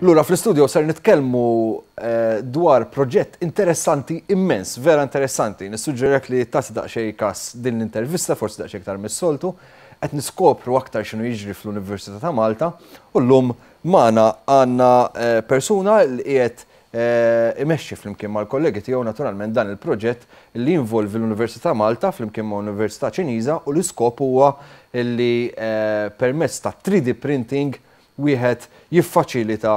Lura fl-studio ser nitkellmu eh, dwar proġett interessanti immens, vera interessanti. Nissuġġerek li tasi daqxej kas din l-intervista, forsi daqxej ktar mis-soltu, qed niskopru aktar x'inhu jiġri fl-Università ta' Malta u llum għanna għandna eh, persuna li qiegħed eh, imexxi flimkien mal-kollegi tiegħu naturalment dan il-proġett li jinvolvi l-Università Malta flimkien ma' Università Ċiniża u l-iskop huwa li permezz ta' 3D printing wieħed jiffaċilita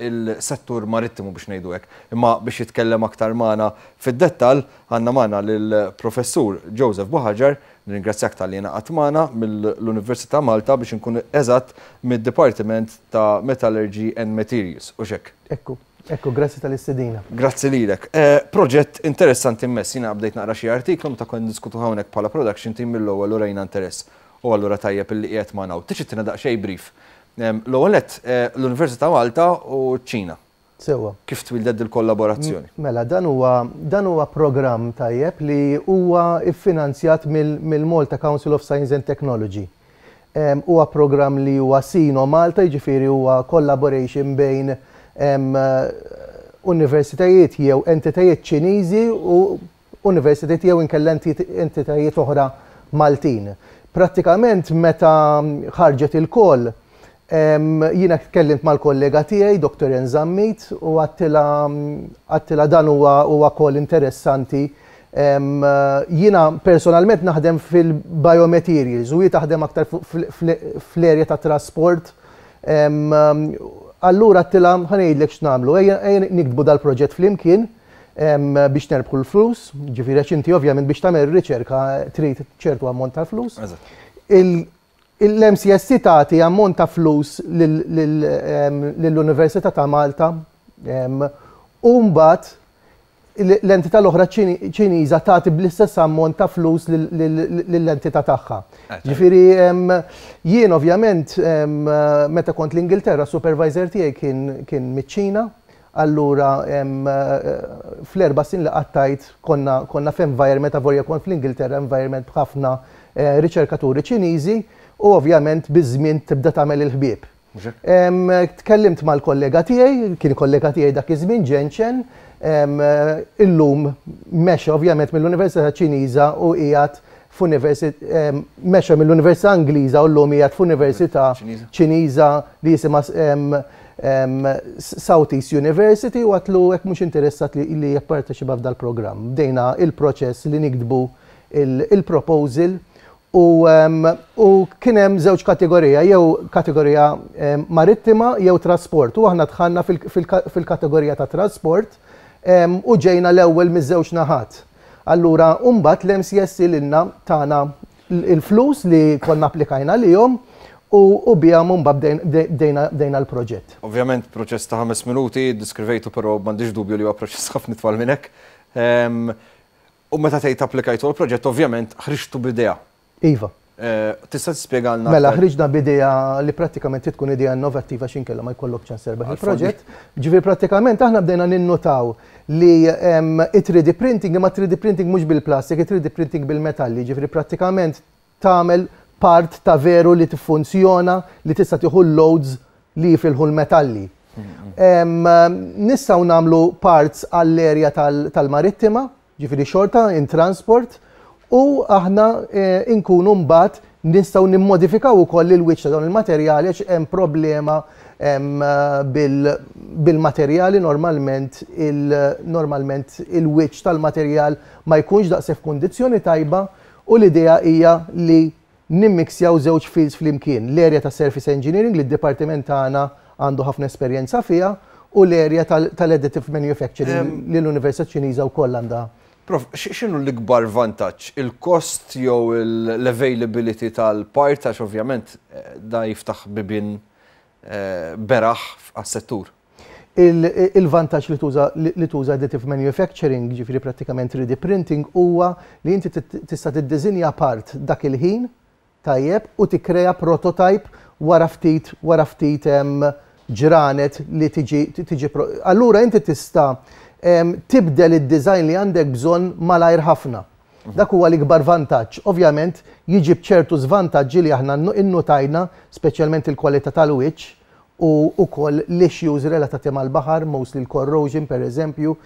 il-settur marittimu biex ngħidu Imma biex jitkellem aktar maħna fid-dettal għandna maħna lill-professur Joseph Buħaġar Ringrazzjak tal-jena għatmana mill-Università Malta biex nkun eżatt mid-Departiment ta' Metallurgy and Materials. U Ekku, ekku, grazzi tal-istedina. Grazzi lilek. Eh, proġett interessanti mess, jina għabdejt naqra xie artiklu ta' kon diskutu hawnhekk bħala production team mill-ewwel u jina interess u allura tajjeb illi qiegħed ma' naw. Tiġi tina daqsxejn brief. L-għolet eh, l-Università Malta u ċina. Sewa. Kif twildet il-kollaborazzjoni? Mela, dan huwa dan huwa programm tajjeb li huwa iffinanzjat mill-Malta Council of Science and Technology. Huwa programm li huwa sino Malta, jiġifieri huwa collaboration bejn eh, universitajiet jew entitajiet ċiniżi u universitajiet jew inkella entitajiet oħra Maltin. Pratikament meta ħarġet il-koll, jina tkellimt mal-kollega tiegħi, Dr. Enzammit, u għattila dan huwa koll interessanti. Jina personalment naħdem fil-biomaterials u taħdem aktar fl-erja ta' trasport. Allura għattila ħanejdlek x'namlu, ejja nikdbu dal-proġett fl-imkien biex nerbħu l-flus, ġifiri inti ovvjament biex tagħmel riċerka trid ċertu ammont ta' flus. L-MCS tagħti ammont ta' flus lill-Università ta' Malta u mbagħad l-entità l-oħra ċiniża tagħti bl-istess ammont ta' flus lill-entità tagħha. Ah, Ġifieri jien ovvjament meta kont l-Ingilterra supervisor tiegħi kien miċ-Ċina Allura, eh, eh, fl-erba sin li għattajt konna, konna f'environment, għavorja kon fl-Ingilterra, environment bħafna eh, riċerkaturi ċinizi u ovvjament bizmin tibda tagħmel il-ħbieb. Tkellimt mal-kollega tiegħi, kien kollega tiegħi dak iż-żmien ġenċen, illum mexa ovvjament mill-Università Ċiniża u qiegħed f'università mexa mill-Università Angliża u llum qiegħed f'Università Ċiniża li jisimha Southeast University u għatlu għek mhux interessat li jipparteċipa f'dal programm. Bdejna il-proċess li nikdbu il-proposal u kien hemm żewġ kategorija, jew kategorija marittima jew trasport. U aħna tħanna fil-kategorija ta' trasport u ġejna l-ewwel miż-żewġ naħat. Allura, umbat l-MCS il inna tana il-flus li konna applikajna li jom u bija mun bab dejna l-proġett. Ovvjament, proċess ta' 5 minuti, diskrivejtu, pero mandiġ dubju li huwa proċess ħafna tfal minnek. Ehm, u meta tgħid applikajtu l-proġett, ovvjament, ħriġtu bidea. Iva. Eh, tista' tispjegalna. Mela, ħriġna bidea li pratikament tkun idea innovattiva x'inkella ma jkollok ċans serbaħ il-proġett. Ġifieri pratikament aħna bdejna ninnotaw li ehm, it-3D printing ma 3D printing mhux bil-plastik, it-3D printing bil-metalli, ġifieri pratikament tagħmel part ta' veru li tiffunzjona li tista' tieħu loads li jifilħu l-metalli. Nissaw namlu parts għall-erja tal-marittima, ġifiri xorta, in transport, u aħna eh, inkunu mbat nistaw nimmodifikaw u koll il-wiċċa dawn il-materjali għax hemm problema bil-materjali normalment il-normalment il-wiċċ tal-materjal ma jkunx daqshekk kundizzjoni tajba u l-idea hija li nimmixjaw żewġ fields flimkien l-erja ta' service Engineering li d-Dipartiment tagħna għandu ħafna esperjenza fiha u l-erja tal-additive manufacturing li l-Università Ċiniża wkoll għandha. Prof, x'inhu l-ikbar vantaġġ? Il-kost jew l-availability tal partax ovvjament eh, da jiftaħ bibin eh, beraħ għas-settur. Il-vantaġġ li tuża additive manufacturing, ġifieri prattikament 3D printing, huwa li inti tista' tiddiżinja part dak il-ħin tajjeb u tikkrea prototype wara ftit wara ftit ġranet li tiġi tiġi allura inti tista' tibdel id-design li għandek bżonn malajr ħafna. Mhm. Dak huwa l-ikbar vantaġġ. Ovvjament jiġi bċertu żvantaġġi li aħna innutajna speċjalment il-kwalità tal-wiċċ, u wkoll l-issues relatati mal baħar mostly l-corrosion per eżempju,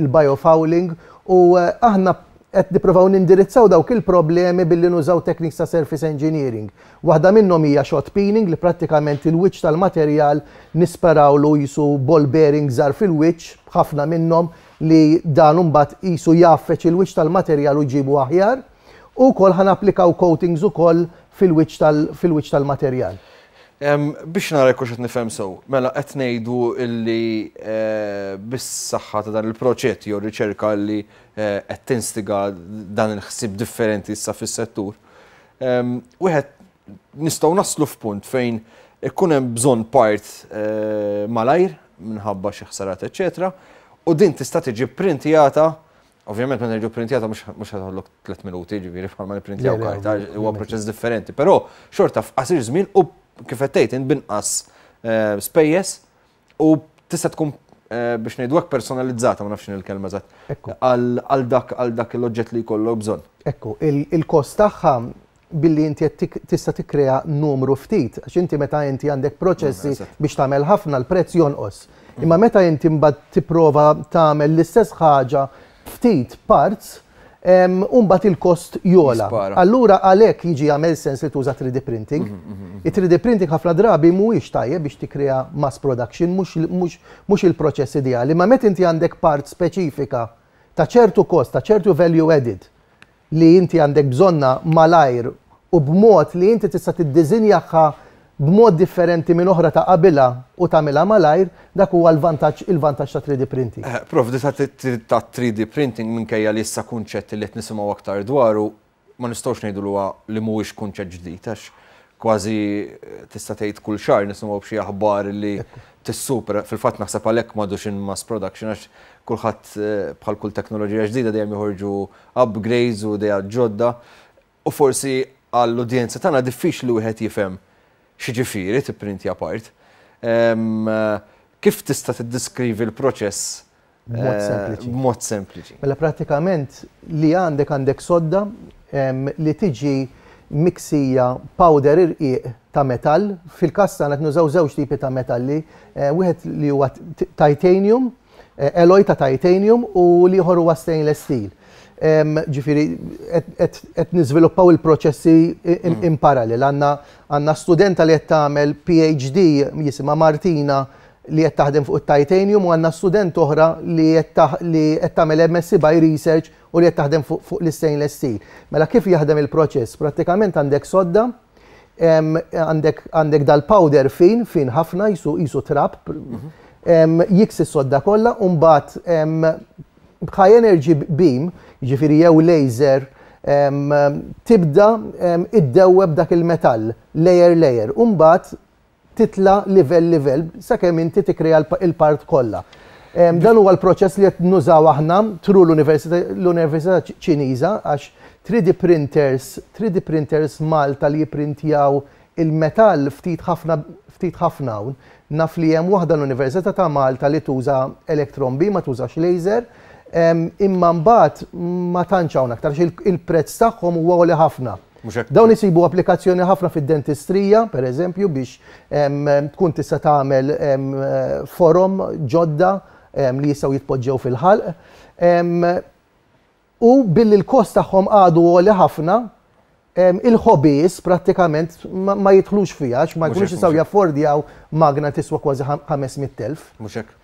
il-biofouling, u eh, aħna qed nippruvaw nindirizzaw dawk il-problemi billi nużaw tekniks ta' surface engineering. Waħda minnhom hija shot peening li prattikament il-wiċċ tal-materjal nisperawlu jisu ball bearing żar fil-wiċċ ħafna minnhom li dan mbagħad jisu jaffeċ il-wiċċ tal-materjal u ġibu aħjar u kol ħan applikaw coatings ukoll Fil Biex nara kux qed nifhem sow, mela qed ngħidu illi eh, bis-saħħa ta' dan il proċett jew riċerka li eh, qed tinstiga dan il ħsib differenti sa fis-settur. Wieħed nistgħu naslu f'punt fejn ikun hemm bżonn part eh, malajr minħabba xi ħsarat eċetera, u din tista' tiġi printjata Ovvjament meta ġu printjata mhux qed ħollok 3 minuti, ġifieri bħalma nipprintjaw karta, huwa proċess differenti, però xorta f'qasir żmien u kifettejt in binqas eh, spejjeż u tista' tkun eh, biex ngħidwek personalizzata ma nafx il-kelma eżatt. Għal dak għal dak l-oġġett li jkollok bżonn. Ekku, il-kost tagħha billi inti tista' tikkrea numru ftit, għax inti meta inti għandek proċessi biex tagħmel ħafna l-prezz jonqos. Imma meta inti mbagħad tipprova tagħmel l-istess ħaġa ftit parts, Umbat il-kost jola. Allura għalek jiġi għamel sens li tuża 3D printing. Mhm, mhm, mhm. Il-3D printing ħafna drabi mhuwiex tajjeb biex tikrea mass production, mhux il-proċess ideali. Ma met inti għandek part speċifika ta' ċertu kost, ta' ċertu value added li inti għandek bżonna malajr u b'mod li inti tista' tiddiżinjaħħa b'mod differenti minn oħra ta' qabila u tagħmilha malajr, dak huwa l-vantaġġ il-vantaġġ ta' 3D printing. Eh, prof, ta' 3D printing minkejja li issa kunċett li qed nisimgħu aktar dwaru ma nistgħux ngħidu li mhuwiex kunċett ġdid għax kważi eh, tista' tgħid kull xahar nisimgħu b'xi aħbar li tissuper fil-fatt naħseb għalhekk m'għadux in mass production għax kulħadd eh, bħal kull teknoloġija ġdida dejjem joħorġu upgrades u dejja ġodda u forsi għall-udjenza tagħna diffiċli wieħed jifhem xieġifiri t-print japart. Kif tista' tiddiskrivi l-proċess Mod eh, sempliċi? Mela pratikament li għandek għandek sodda li tiġi miksija powder irqiq ta' metall. fil kasta għanet nużaw żewġ tipi ta' metalli, eh, wieħed li huwa titanium, eh, eloj ta' titanium u li huwa stainless steel ġifiri, et nizviluppaw il-proċessi mm. in parallel. Għanna studenta li għamel PhD jisima Martina li qed taħdem fuq it-titanium u għandna student oħra li qed tagħmel MSc by research u li qed taħdem fuq l-stainless steel. Mela kif jaħdem il-proċess? Prattikament għandek sodda, għandek dal-powder fin, fin ħafna, jisu trap, mhm. jiksi sodda kollha u mbagħad high energy beam, ġifiri jew laser, tibda id dak il-metall, layer layer, umbat titla level level, sakemm inti tikrija il-part kollha. Dan huwa l-proċess li qed nużaw aħna tru l-Università Ċiniża għax 3D printers, 3D printers Malta li jiprintjaw il-metall ftit ħafna ftit ħafna naf li hemm waħda l-Università ta' Malta li tuża electron beam ma tużax laser imma mbagħad ma tantx hawn aktar il-prezz tagħhom huwa għoli ħafna. Dawn isibu applikazzjoni ħafna fid-dentistrija, per eżempju, biex tkun tista' tagħmel forum ġodda li jistgħu jitpoġġew fil-ħalq. U billi l-kost tagħhom għadu għoli ħafna, il-hobbies prattikament ma jitħlux fija, ma jkunux jaffordi jaffordjaw magna tiswa kważi 500.000. Muxek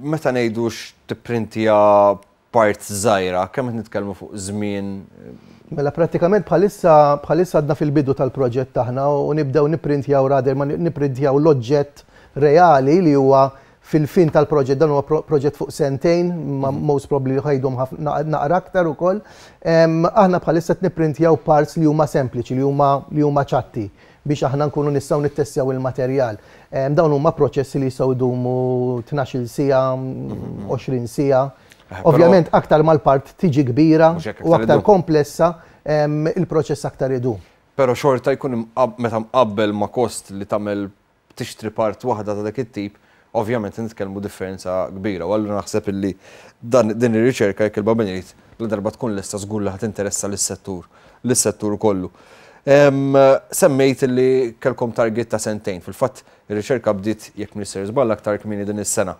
meta ngħidux tipprintja part żgħira, kemm qed nitkellmu fuq żmien. Mela pratikament bħalissa bħalissa għadna fil-bidu tal-proġett taħna u nibdew niprintjaw rader ma niprintjaw l-oġġett reali li huwa fil-fin tal-proġett dan huwa proġett fuq sentejn, ma mhm. most probably ħajdhom naqra aktar ukoll. Aħna bħalissa t-niprintjaw parts li huma sempliċi, li huma li huma ċatti biex aħna nkunu nistgħu nittestjaw il-materjal. Dawn huma proċessi li jdumu 12 sija, 20 mhm. sija. Eh, ovvjament aktar mal-part tiġi kbira u aktar komplessa il-proċess aktar idu. Pero xorta jkun meta mqabbel ma' kost li tagħmel tixtri part waħda ta' dak it-tip, ovvjament nitkellmu differenza kbira. U għallu naħseb illi dan din ir-riċerka jekk il-babenjiet l darba tkun l żgur li interessa lis-settur, lis-settur kollu. Semmejt li kelkom target ta' sentejn, fil-fatt ir-riċerka bdiet jekk minister żball aktar kmini din is-sena.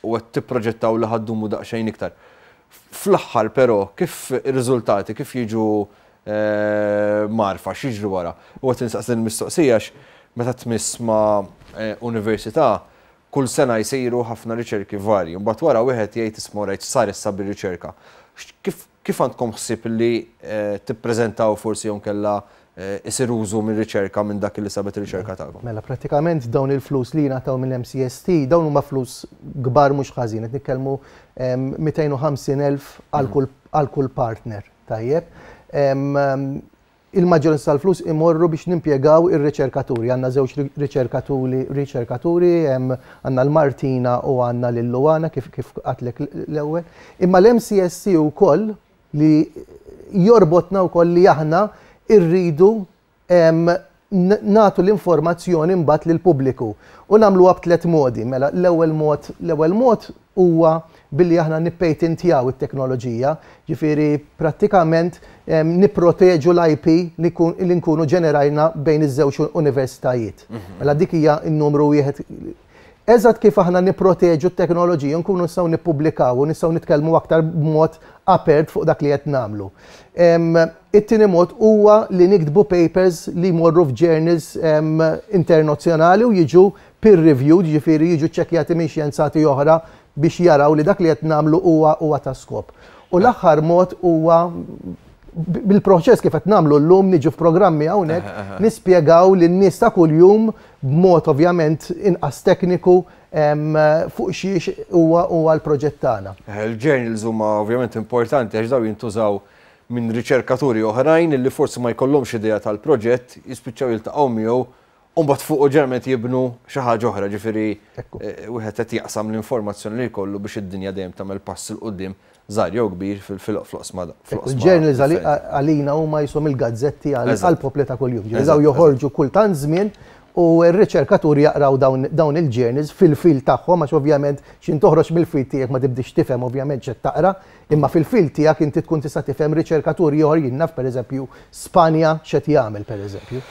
U qed tipproġettaw li ħaddumu daqsxejn iktar. Fl-aħħar però kif ir-riżultati kif jiġu eh, marfa x'jiġri wara. U qed nisaqs din mistoqsijax meta tmiss ma' eh, università kull sena jisiru ħafna riċerki varji. Mbagħad wara wieħed jgħid jgħajt ismorajt, sar issa bir-riċerka. Kif kif għandkom xsib li eh, tippreżentaw forsi jom kella jisir eh, użu minn riċerka minn dak li sabet riċerka tagħkom? Mela pratikament dawn il-flus li jingħataw mill-MCST dawn huma flus kbar mhux ħażin, qed nitkellmu 250,000 għal kull partner. Tajjeb, il-maġġoranza tal-flus imorru biex nimpjegaw ir-riċerkaturi. Għanna żewġ riċerkaturi, għanna l-Martina u għanna l-Luana kif qatlek għatlek l-ewwel. Imma l-MCSC u koll li jorbotna wkoll li aħna irridu natu l-informazzjoni mbagħad lil pubbliku u nagħmluha tlet modi. Mela l-ewwel mod l ewel mod huwa billi aħna nippejtintjaw it-teknoloġija, ġifiri prattikament nipproteġu l-IP li nkunu ġenerajna bejn iż-żewġ universitajiet. Mhm. Mela dik hija n-numru wieħed Eżat kif aħna niproteġu t teknoloġiju nkunu nistgħu nippubblikaw u nitkelmu nitkellmu aktar b'mod apert fuq dak li qed nagħmlu. It-tieni mod huwa li nikdbu papers li jmorru f'journals internazzjonali u jiġu peer reviewed, jiġifieri jiġu ċċekkjati minn xjenzati oħra biex jaraw li dak li qed nagħmlu huwa huwa ta' skop. U l-aħħar mod huwa bil-proċess kif qed nagħmlu llum niġu f'programmi hawnhekk eh, eh, eh. nispjegaw lin-nies ta' kuljum b'mod ovvjament inqas tekniku fuq xiex huwa l-proġett tagħna. Il-journals huma ovvjament importanti għax daw jintużaw minn riċerkaturi oħrajn li forsi ma jkollhomx idea tal-proġett jispiċċaw jiltaqgħu miegħu Umbat fuq ġermet jibnu xaħġa oħra ġifiri wieħed qed jaqsam l-informazzjoni li kollu biex id-dinja dejjem tagħmel pass il qoddim żgħar jew kbir fil-floqs ma Il-ġerniz għalina huma jisom il-gazzetti għal popli ta' kuljum. Jiżaw joħorġu kull żmien u r-riċerkaturi jaqraw dawn il ġenis fil-fil tagħhom għax ovvjament xin toħroċ mill-fil tiegħek ma tibdix tifhem ovvjament xe taqra, imma fil-fil tiegħek inti tkun tista' tifhem riċerkaturi ieħor jinnaf pereżempju Spanja xed jagħmel pereżempju.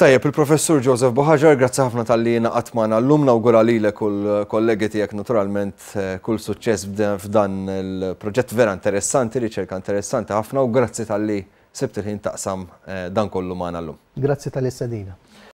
Tajjeb, il-professur Joseph Bohajar, grazzi ħafna tal-li naqat magħna llum nawgura lilek kull kollegi tiegħek naturalment eh, kull suċċess f'dan il-proġett vera interessanti, riċerka interessanti ħafna u grazzi tal-li sibt il-ħin taqsam eh, dan kollu l-lum. Grazzi tal s-sadina.